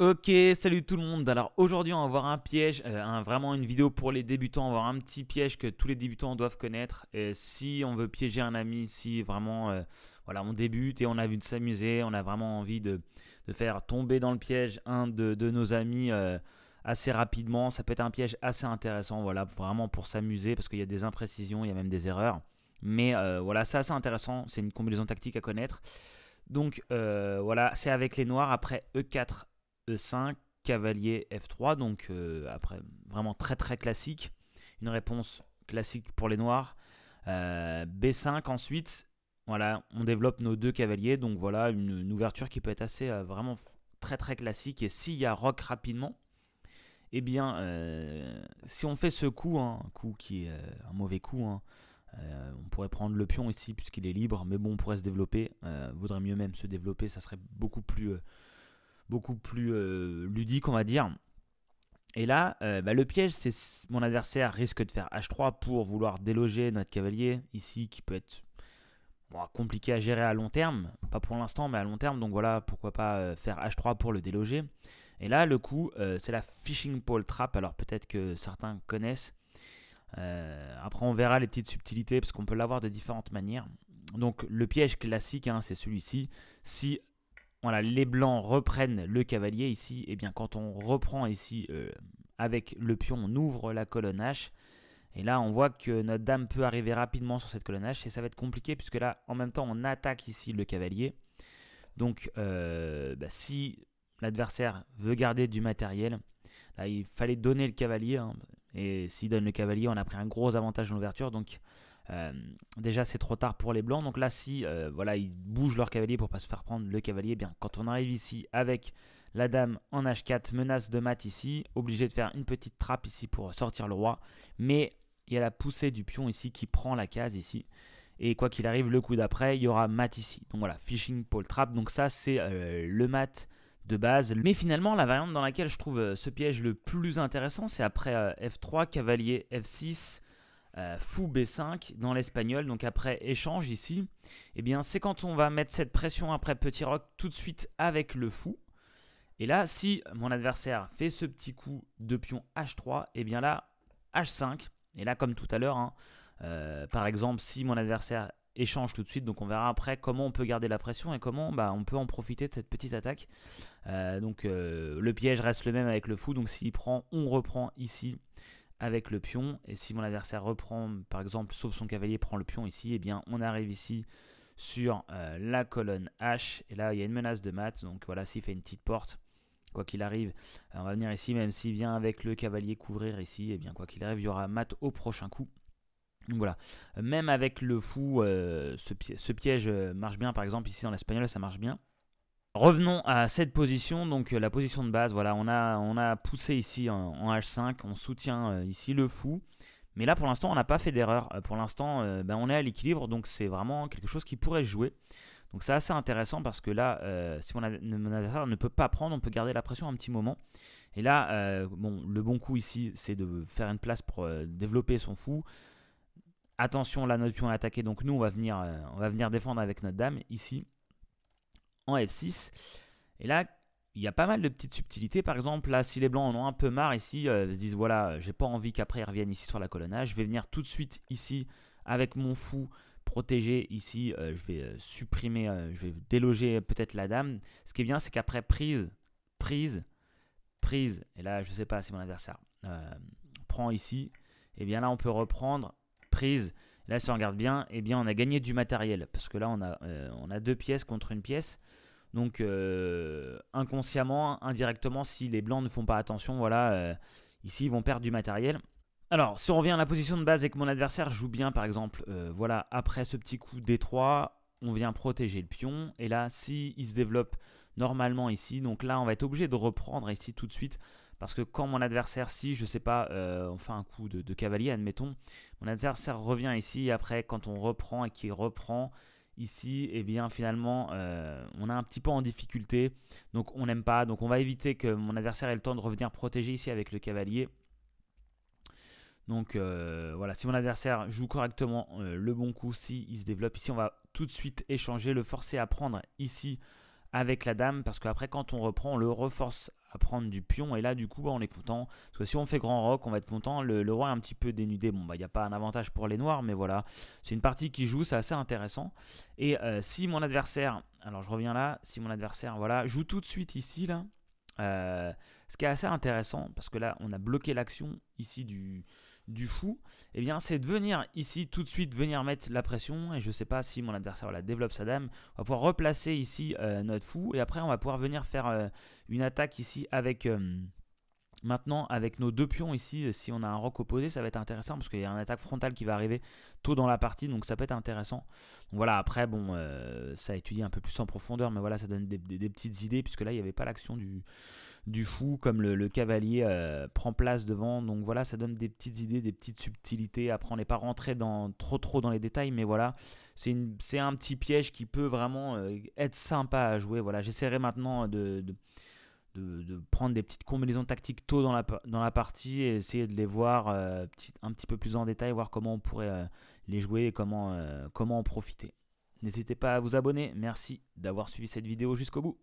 Ok, salut tout le monde. Alors aujourd'hui, on va voir un piège, euh, vraiment une vidéo pour les débutants. On va voir un petit piège que tous les débutants doivent connaître. si on veut piéger un ami, si vraiment, euh, voilà, on débute et on a envie de s'amuser, on a vraiment envie de, faire tomber dans le piège un de, nos amis euh, assez rapidement. Ça peut être un piège assez intéressant, voilà, vraiment pour s'amuser parce qu'il y a des imprécisions, il y a même des erreurs. Mais voilà, c'est assez intéressant. C'est une combinaison tactique à connaître. Donc voilà, c'est avec les noirs. Après E4, E5, cavalier F3, donc euh, après vraiment très très classique, une réponse classique pour les noirs. Euh, B5 ensuite, voilà, on développe nos deux cavaliers, donc voilà une, ouverture qui peut être assez euh, vraiment très très classique. Et s'il y a rock rapidement, eh bien si on fait ce coup, un hein, coup qui est un mauvais coup, hein, on pourrait prendre le pion ici puisqu'il est libre, mais bon, on pourrait se développer. Voudrait mieux même se développer, ça serait beaucoup plus, beaucoup plus euh, ludique, on va dire. Et là, euh, bah, le piège, c'est mon adversaire risque de faire H3 pour vouloir déloger notre cavalier ici qui peut être compliqué à gérer à long terme. Pas pour l'instant, mais à long terme. Donc voilà, pourquoi pas euh, faire H3 pour le déloger. Et là, le coup, c'est la Fishing Pole Trap. Alors peut-être que certains connaissent. après, on verra les petites subtilités parce qu'on peut l'avoir de différentes manières. Donc le piège classique, hein, c'est celui-ci. Si voilà, les blancs reprennent le cavalier ici. Et eh bien quand on reprend ici euh, avec le pion, on ouvre la colonne H. Et là, on voit que notre dame peut arriver rapidement sur cette colonne H. Et ça va être compliqué puisque là, en même temps, on attaque ici le cavalier. Donc, euh, bah, si l'adversaire veut garder du matériel, il fallait donner le cavalier. Hein. et s'il donne le cavalier, on a pris un gros avantage en ouverture. Donc, euh, déjà, c'est trop tard pour les blancs. Donc là, si euh, voilà, ils bougent leur cavalier pour pas se faire prendre le cavalier, eh bien quand on arrive ici avec la dame en h4, menace de mat ici, obligé de faire une petite trappe ici pour sortir le roi. Mais il y a la poussée du pion ici qui prend la case ici. Et quoi qu'il arrive, le coup d'après, il y aura mat ici. Donc voilà, fishing pole trap. Donc ça, c'est euh, le mat de base. Mais finalement, la variante dans laquelle je trouve ce piège le plus intéressant, c'est après F3, cavalier F6, euh, fou B5 dans l'espagnol. Donc après échange ici, et eh bien c'est quand on va mettre cette pression après petit roc tout de suite avec le fou. Et là, si mon adversaire fait ce petit coup de pion H3, et eh bien là, H5. Et là, comme tout à l'heure, hein, euh, par exemple, si mon adversaire échange tout de suite, donc on verra après comment on peut garder la pression et comment bah, on peut en profiter de cette petite attaque. Euh, donc le piège reste le même avec le fou, donc s'il prend, on reprend ici avec le pion. Et si mon adversaire reprend, par exemple, sauf son cavalier, prend le pion ici, et eh bien on arrive ici sur euh, la colonne H. Et là, il y a une menace de mat. Donc voilà, s'il fait une petite porte, quoi qu'il arrive, euh, on va venir ici, même s'il vient avec le cavalier couvrir ici, et eh bien quoi qu'il arrive, il y aura mat au prochain coup. Donc voilà, même avec le fou, euh, ce, piège marche bien. Par exemple, ici dans l'espagnol, ça marche bien. Revenons à cette position, donc euh, la position de base, voilà, on a, on a poussé ici en, H5, on soutient euh, ici le fou, mais là pour l'instant on n'a pas fait d'erreur, euh, pour l'instant ben, on est à l'équilibre, donc c'est vraiment quelque chose qui pourrait jouer. Donc c'est assez intéressant parce que là, si mon adversaire ne peut pas prendre, on peut garder la pression un petit moment. Et là, bon, le bon coup ici, c'est de faire une place pour développer son fou. Attention, là, notre pion est attaqué, donc nous, on va venir, on va venir défendre avec notre dame ici en F6. Et là, il y a pas mal de petites subtilités. Par exemple, là, si les blancs en ont un peu marre ici, euh, ils se disent voilà, j'ai pas envie qu'après ils reviennent ici sur la colonne je vais venir tout de suite ici avec mon fou protégé ici, euh, je vais euh, supprimer, je vais déloger peut-être la dame. Ce qui est bien, c'est qu'après prise, prise, prise, et là, je sais pas si mon adversaire prend ici, et eh bien là, on peut reprendre prise. Là, si on regarde bien, eh bien, on a gagné du matériel. Parce que là, on a, euh, on a deux pièces contre une pièce. Donc, euh, inconsciemment, indirectement, si les blancs ne font pas attention, voilà, euh, ici, ils vont perdre du matériel. Alors, si on revient à la position de base et que mon adversaire joue bien, par exemple, voilà, après ce petit coup D3, on vient protéger le pion. Et là, si il se développe normalement ici, donc là, on va être obligé de reprendre ici tout de suite parce que quand mon adversaire, si je sais pas, euh, on fait un coup de, cavalier, admettons, mon adversaire revient ici, après quand on reprend et qu'il reprend ici, et eh bien finalement, euh, on a un petit peu en difficulté, donc on n'aime pas, donc on va éviter que mon adversaire ait le temps de revenir protéger ici avec le cavalier. Donc euh, voilà, si mon adversaire joue correctement le bon coup, si il se développe ici, on va tout de suite échanger, le forcer à prendre ici avec la dame, parce qu'après quand on reprend, on le reforce à prendre du pion. Et là, du coup, on est content. Parce que si on fait grand rock, on va être content. Le, roi est un petit peu dénudé. Bon, bah il n'y a pas un avantage pour les noirs, mais voilà. C'est une partie qui joue, c'est assez intéressant. Et euh, si mon adversaire, alors je reviens là, si mon adversaire, voilà, joue tout de suite ici, là. Euh, ce qui est assez intéressant, parce que là, on a bloqué l'action ici du, du fou, eh bien c'est de venir ici tout de suite venir mettre la pression et je ne sais pas si mon adversaire la développe sa dame, on va pouvoir replacer ici euh, notre fou et après on va pouvoir venir faire euh, une attaque ici avec... Euh, Maintenant, avec nos deux pions ici, si on a un rock opposé, ça va être intéressant parce qu'il y a une attaque frontale qui va arriver tôt dans la partie, donc ça peut être intéressant. voilà, après, bon, euh, ça étudie un peu plus en profondeur, mais voilà, ça donne des, petites idées puisque là, il n'y avait pas l'action du, fou comme le, cavalier euh, prend place devant. Donc voilà, ça donne des petites idées, des petites subtilités. Après, on n'est pas rentré dans, trop trop dans les détails, mais voilà, c'est un petit piège qui peut vraiment euh, être sympa à jouer. Voilà, j'essaierai maintenant de de, prendre des petites combinaisons tactiques tôt dans la, dans la partie et essayer de les voir euh, un petit peu plus en détail, voir comment on pourrait euh, les jouer et comment, euh, comment en profiter. N'hésitez pas à vous abonner, merci d'avoir suivi cette vidéo jusqu'au bout.